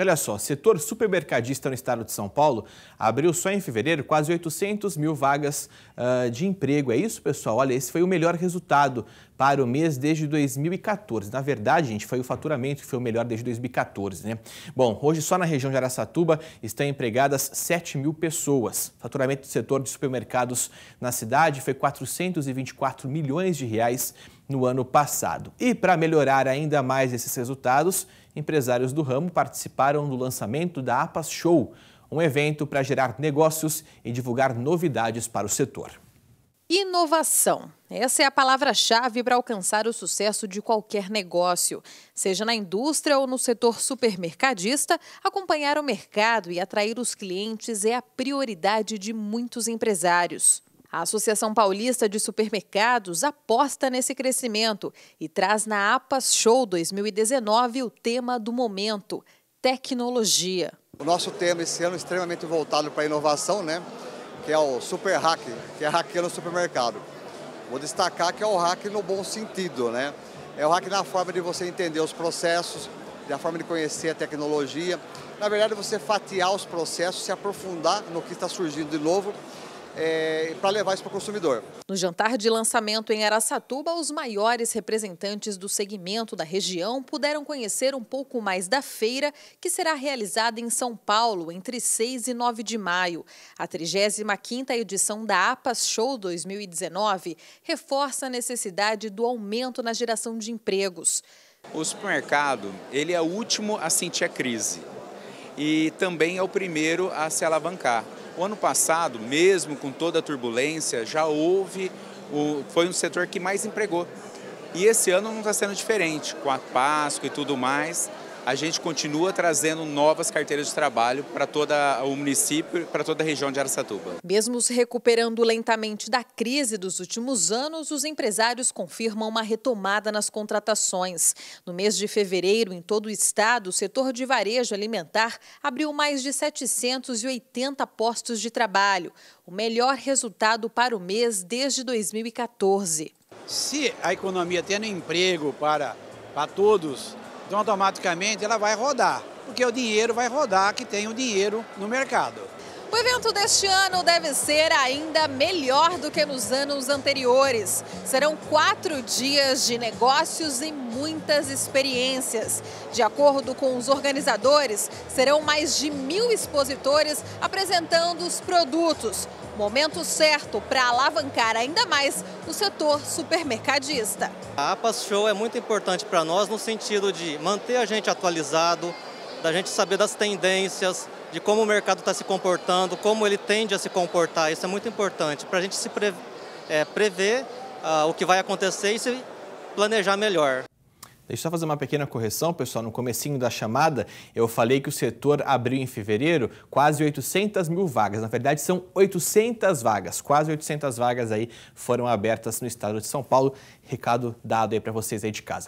Olha só, setor supermercadista no estado de São Paulo abriu só em fevereiro quase 800 mil vagas uh, de emprego. É isso, pessoal? Olha, esse foi o melhor resultado para o mês desde 2014. Na verdade, gente, foi o faturamento que foi o melhor desde 2014, né? Bom, hoje só na região de Aracatuba estão empregadas 7 mil pessoas. O faturamento do setor de supermercados na cidade foi 424 milhões de reais no ano passado. E para melhorar ainda mais esses resultados, empresários do ramo participaram do lançamento da APAS Show, um evento para gerar negócios e divulgar novidades para o setor. Inovação. Essa é a palavra-chave para alcançar o sucesso de qualquer negócio. Seja na indústria ou no setor supermercadista, acompanhar o mercado e atrair os clientes é a prioridade de muitos empresários. A Associação Paulista de Supermercados aposta nesse crescimento e traz na APAS Show 2019 o tema do momento, tecnologia. O nosso tema esse ano é extremamente voltado para a inovação, né? que é o super hack, que é hackeando no supermercado. Vou destacar que é o hack no bom sentido, né? É o hack na forma de você entender os processos, da forma de conhecer a tecnologia. Na verdade, você fatiar os processos, se aprofundar no que está surgindo de novo é, para levar isso para o consumidor. No jantar de lançamento em Araçatuba, os maiores representantes do segmento da região puderam conhecer um pouco mais da feira, que será realizada em São Paulo entre 6 e 9 de maio. A 35ª edição da APAS Show 2019 reforça a necessidade do aumento na geração de empregos. O supermercado ele é o último a sentir a crise e também é o primeiro a se alavancar. O ano passado, mesmo com toda a turbulência, já houve, o, foi um setor que mais empregou. E esse ano não está sendo diferente, com a Páscoa e tudo mais, a gente continua trazendo novas carteiras de trabalho para todo o município, para toda a região de Aracatuba. Mesmo se recuperando lentamente da crise dos últimos anos, os empresários confirmam uma retomada nas contratações. No mês de fevereiro, em todo o estado, o setor de varejo alimentar abriu mais de 780 postos de trabalho, o melhor resultado para o mês desde 2014. Se a economia tendo emprego para, para todos, então, automaticamente, ela vai rodar, porque o dinheiro vai rodar que tem o dinheiro no mercado. O evento deste ano deve ser ainda melhor do que nos anos anteriores. Serão quatro dias de negócios e muitas experiências. De acordo com os organizadores, serão mais de mil expositores apresentando os produtos. Momento certo para alavancar ainda mais o setor supermercadista. A APAS Show é muito importante para nós no sentido de manter a gente atualizado, da gente saber das tendências, de como o mercado está se comportando, como ele tende a se comportar. Isso é muito importante para a gente se pre, é, prever uh, o que vai acontecer e se planejar melhor. Deixa eu só fazer uma pequena correção, pessoal. No comecinho da chamada, eu falei que o setor abriu em fevereiro quase 800 mil vagas. Na verdade, são 800 vagas. Quase 800 vagas aí foram abertas no estado de São Paulo. Recado dado aí para vocês aí de casa.